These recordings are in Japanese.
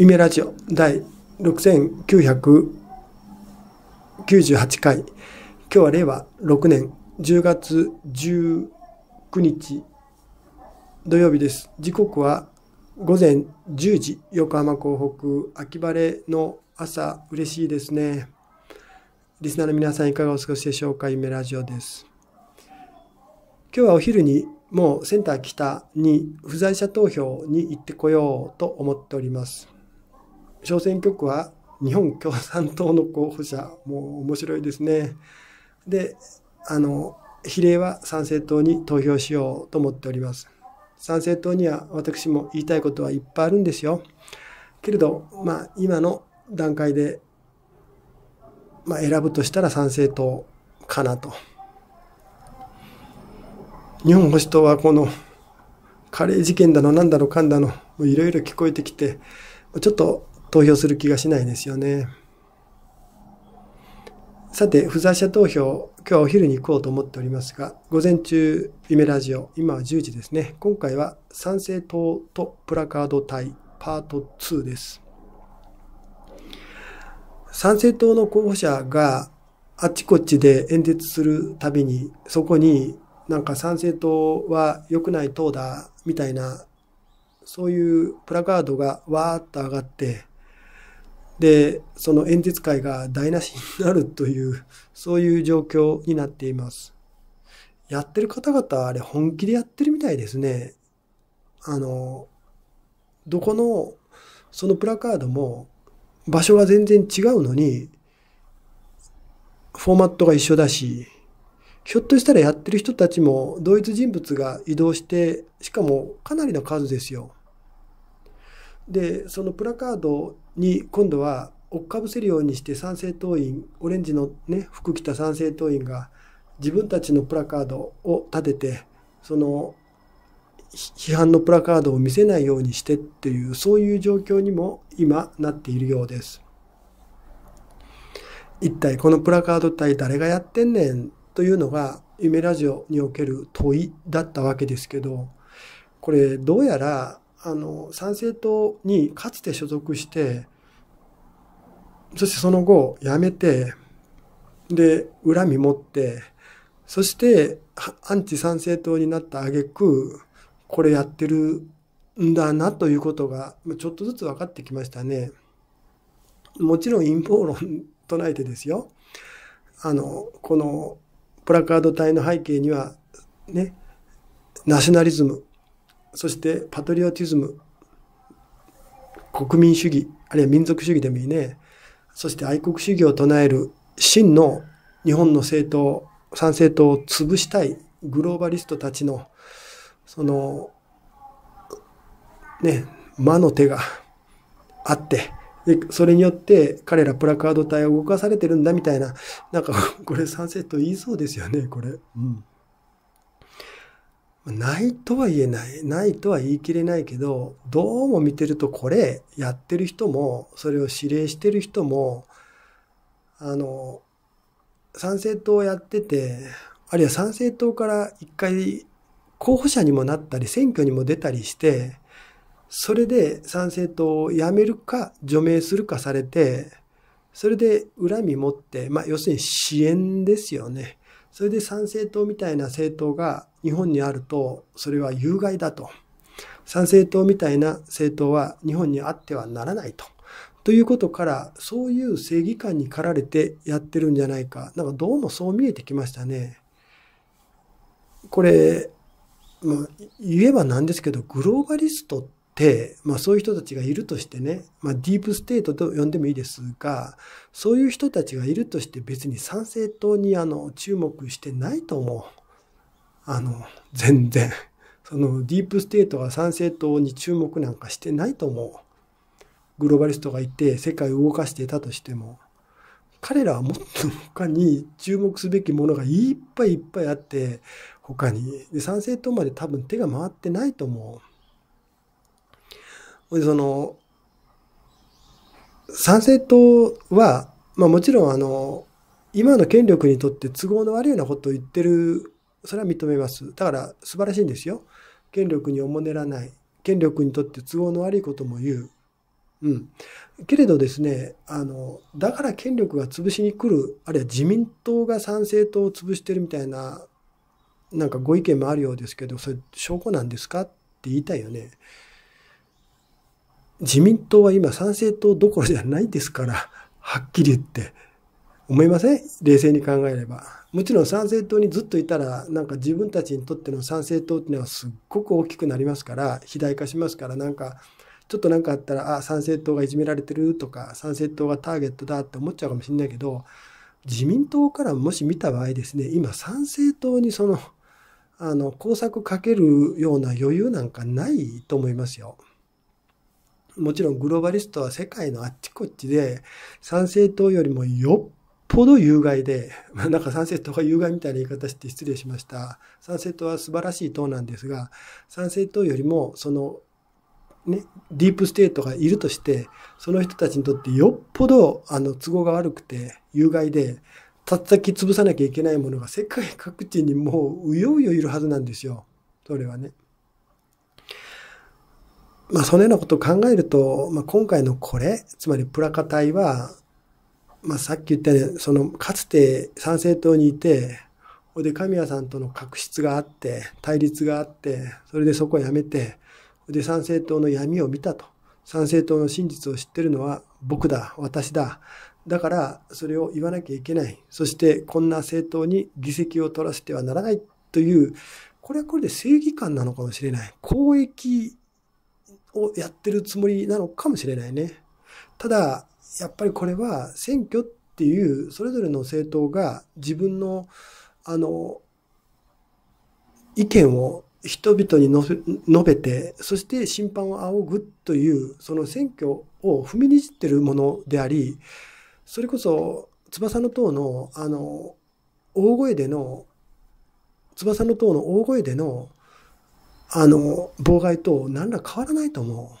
夢ラジオ第6998回。今日は令和6年10月19日土曜日です。時刻は午前10時、横浜港北秋晴れの朝、嬉しいですね。リスナーの皆さんいかがお過ごしでしょうか夢ラジオです。今日はお昼にもうセンター北に不在者投票に行ってこようと思っております。小選挙区は日本共産党の候補者、もう面白いですね。で、あの、比例は参政党に投票しようと思っております。参政党には私も言いたいことはいっぱいあるんですよ。けれど、まあ、今の段階で、まあ、選ぶとしたら参政党かなと。日本保守党はこのカレー事件だの、なんだの、かんだの、いろいろ聞こえてきて、ちょっと投票する気がしないですよね。さて、不在者投票、今日はお昼に行こうと思っておりますが、午前中、夢ラジオ、今は10時ですね。今回は賛成党とプラカード対パート2です。賛成党の候補者があっちこっちで演説するたびに、そこになんか賛成党は良くない党だみたいな、そういうプラカードがわーっと上がって、でその演説会が台無しになるというそういう状況になっていますやってる方々あれ本気でやってるみたいですねあのどこのそのプラカードも場所は全然違うのにフォーマットが一緒だしひょっとしたらやってる人たちも同一人物が移動してしかもかなりの数ですよでそのプラカードに今度は追っかぶせるようにして参政党員オレンジの、ね、服着た参政党員が自分たちのプラカードを立ててその批判のプラカードを見せないようにしてっていうそういう状況にも今なっているようです。一体このプラカード対誰がやってんねんというのが夢ラジオにおける問いだったわけですけどこれどうやらあの参政党にかつて所属してそしてその後、辞めて、で、恨み持って、そして、アンチ参政党になった挙句、これやってるんだなということが、ちょっとずつ分かってきましたね。もちろん陰謀論唱えてですよ。あの、このプラカード体の背景には、ね、ナショナリズム、そしてパトリオティズム、国民主義、あるいは民族主義でもいいね。そして愛国主義を唱える真の日本の政党、参政党を潰したいグローバリストたちの、その、ね、魔の手があって、で、それによって彼らプラカード隊を動かされてるんだみたいな、なんか、これ賛成と言いそうですよね、これ。うん。ないとは言えない。ないとは言い切れないけど、どうも見てるとこれやってる人も、それを指令してる人も、あの、参政党をやってて、あるいは参政党から一回候補者にもなったり、選挙にも出たりして、それで参政党を辞めるか除名するかされて、それで恨み持って、まあ要するに支援ですよね。それで参政党みたいな政党が日本にあると、それは有害だと。参政党みたいな政党は日本にあってはならないと。ということから、そういう正義感に駆られてやってるんじゃないか。なんかどうもそう見えてきましたね。これ、まあ、言えばなんですけど、グローバリストって、まあそういう人たちがいるとしてね、まあディープステートと呼んでもいいですが、そういう人たちがいるとして別に参政党にあの注目してないと思う。あの、全然。そのディープステートが参政党に注目なんかしてないと思う。グローバリストがいて世界を動かしていたとしても。彼らはもっと他に注目すべきものがいっぱいいっぱいあって、他に。で、参政党まで多分手が回ってないと思う。でその、参政党は、まあもちろんあの、今の権力にとって都合の悪いようなことを言ってる、それは認めます。だから素晴らしいんですよ。権力におもねらない。権力にとって都合の悪いことも言う。うん。けれどですね、あの、だから権力が潰しに来る、あるいは自民党が参政党を潰してるみたいな、なんかご意見もあるようですけど、それ証拠なんですかって言いたいよね。自民党は今賛成党どころじゃないですから、はっきり言って。思いません冷静に考えれば。もちろん賛成党にずっといたら、なんか自分たちにとっての賛成党っていうのはすっごく大きくなりますから、肥大化しますから、なんか、ちょっとなんかあったら、あ、賛成党がいじめられてるとか、賛成党がターゲットだって思っちゃうかもしれないけど、自民党からもし見た場合ですね、今賛成党にその、あの、工作かけるような余裕なんかないと思いますよ。もちろんグローバリストは世界のあっちこっちで、参政党よりもよっぽど有害で、なんか参政党が有害みたいな言い方して失礼しました。参政党は素晴らしい党なんですが、参政党よりも、その、ね、ディープステートがいるとして、その人たちにとってよっぽど、あの、都合が悪くて、有害で、たったき潰さなきゃいけないものが世界各地にもう、うようよいるはずなんですよ。それはね。まあ、そのようなことを考えると、まあ、今回のこれ、つまりプラカ隊は、まあ、さっき言ったように、その、かつて参政党にいて、ほいで神谷さんとの確執があって、対立があって、それでそこをやめて、ほいで参政党の闇を見たと。参政党の真実を知ってるのは僕だ、私だ。だからそれを言わなきゃいけない。そしてこんな政党に議席を取らせてはならないという、これはこれで正義感なのかもしれない。公益をやってるつもりなのかもしれないね。ただ、やっぱりこれは選挙っていうそれぞれの政党が自分の、あの、意見を人々に述べて、そして審判を仰ぐという、その選挙を踏みにじってるものであり、それこそ、翼の塔の、あの、大声での、翼の塔の大声でのあの、妨害と何ら変わらないと思う。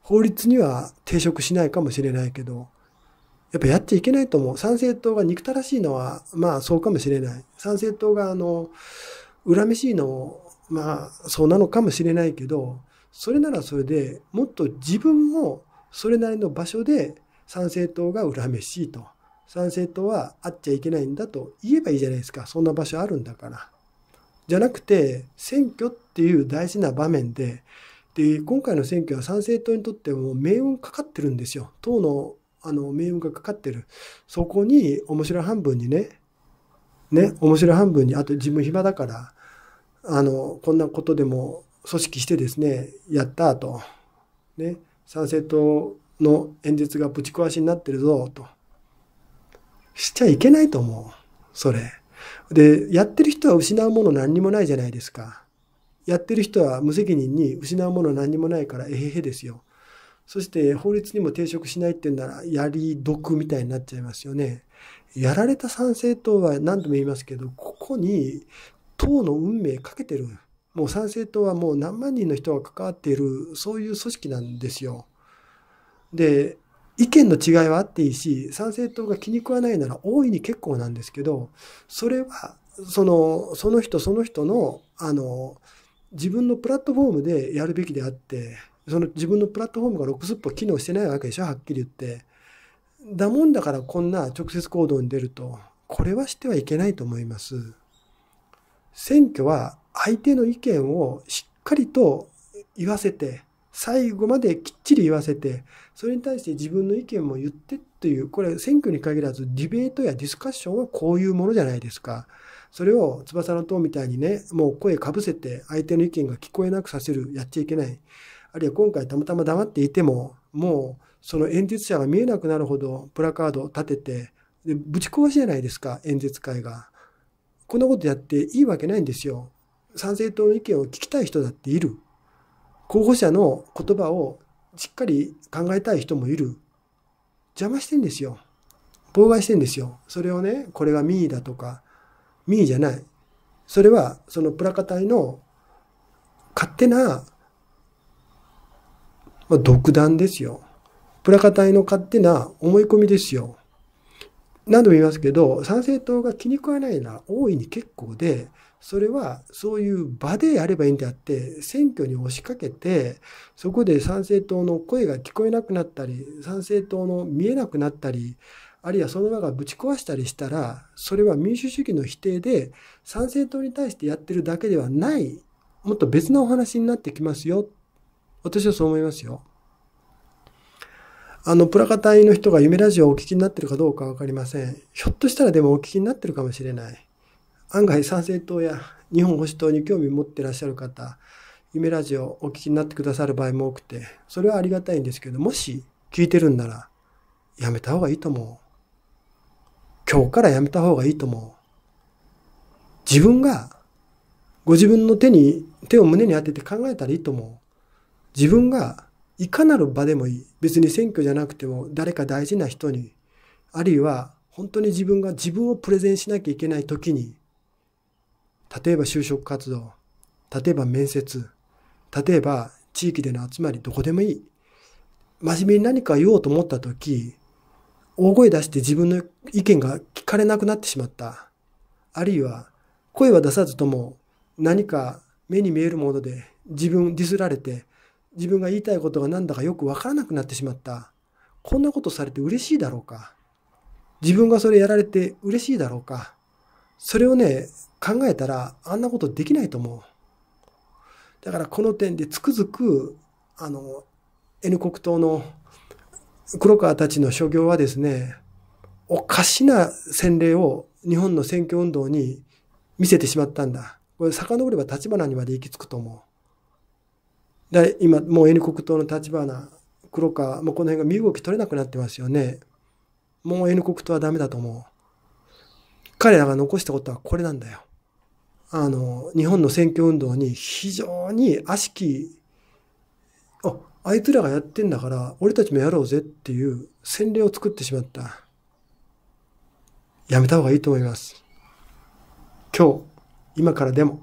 法律には抵触しないかもしれないけど、やっぱやっちゃいけないと思う。参政党が憎たらしいのは、まあそうかもしれない。参政党があの、恨めしいのも、まあそうなのかもしれないけど、それならそれでもっと自分もそれなりの場所で参政党が恨めしいと。参政党はあっちゃいけないんだと言えばいいじゃないですか。そんな場所あるんだから。じゃなくて、選挙っていう大事な場面で、で、今回の選挙は参政党にとっても命運かかってるんですよ。党の、あの、命運がかかってる。そこに、面白い半分にね、ね、面白い半分に、あと自分暇だから、あの、こんなことでも組織してですね、やったと。ね、参政党の演説がぶち壊しになってるぞ、と。しちゃいけないと思う。それ。で、やってる人は失うもの何にもないじゃないですか。やってる人は無責任に失うもの何にもないから、えへへですよ。そして法律にも抵触しないって言うなら、やり毒みたいになっちゃいますよね。やられた参政党は何度も言いますけど、ここに党の運命かけてる。もう参政党はもう何万人の人が関わっている、そういう組織なんですよ。で、意見の違いはあっていいし、参政党が気に食わないなら大いに結構なんですけど、それは、その、その人その人の、あの、自分のプラットフォームでやるべきであって、その自分のプラットフォームが60歩機能してないわけでしょ、はっきり言って。だもんだからこんな直接行動に出ると、これはしてはいけないと思います。選挙は相手の意見をしっかりと言わせて、最後まできっちり言わせて、それに対して自分の意見も言ってっていう、これ選挙に限らずディベートやディスカッションはこういうものじゃないですか。それを翼の塔みたいにね、もう声かぶせて相手の意見が聞こえなくさせる、やっちゃいけない。あるいは今回たまたま黙っていても、もうその演説者が見えなくなるほどプラカードを立てて、でぶち壊しじゃないですか、演説会が。こんなことやっていいわけないんですよ。参政党の意見を聞きたい人だっている。候補者の言葉をしっかり考えたい人もいる。邪魔してんですよ。妨害してんですよ。それをね、これが民意だとか、民意じゃない。それは、そのプラカ隊の勝手な、まあ、独断ですよ。プラカ隊の勝手な思い込みですよ。何度も言いますけど、参政党が気に食わないなら大いに結構で、それはそういう場でやればいいんであって、選挙に押しかけて、そこで参政党の声が聞こえなくなったり、参政党の見えなくなったり、あるいはその場がぶち壊したりしたら、それは民主主義の否定で、参政党に対してやってるだけではない、もっと別なお話になってきますよ。私はそう思いますよ。あの、プラカ隊の人が夢ラジオをお聞きになってるかどうかわかりません。ひょっとしたらでもお聞きになってるかもしれない。案外参政党や日本保守党に興味持ってらっしゃる方、夢ラジオをお聞きになってくださる場合も多くて、それはありがたいんですけど、もし聞いてるんなら、やめた方がいいと思う。今日からやめた方がいいと思う。自分が、ご自分の手に、手を胸に当てて考えたらいいと思う。自分が、いかなる場でもいい。別に選挙じゃなくても、誰か大事な人に、あるいは、本当に自分が自分をプレゼンしなきゃいけない時に、例えば就職活動、例えば面接、例えば地域での集まり、どこでもいい。真面目に何か言おうと思った時、大声出して自分の意見が聞かれなくなってしまった。あるいは、声は出さずとも何か目に見えるもので自分ディスられて、自分が言いたいことが何だかよくわからなくなってしまった。こんなことされて嬉しいだろうか。自分がそれやられて嬉しいだろうか。それをね、考えたらあんなことできないと思う。だからこの点でつくづく、あの、N 国党の黒川たちの所業はですね、おかしな洗礼を日本の選挙運動に見せてしまったんだ。これ遡れば立花にまで行き着くと思う。だ今、もう N 国党の立花、黒川、もうこの辺が身動き取れなくなってますよね。もう N 国党はダメだと思う。彼らが残したことはこれなんだよ。あの、日本の選挙運動に非常に悪しき、あ、あいつらがやってんだから、俺たちもやろうぜっていう洗礼を作ってしまった。やめた方がいいと思います。今日、今からでも。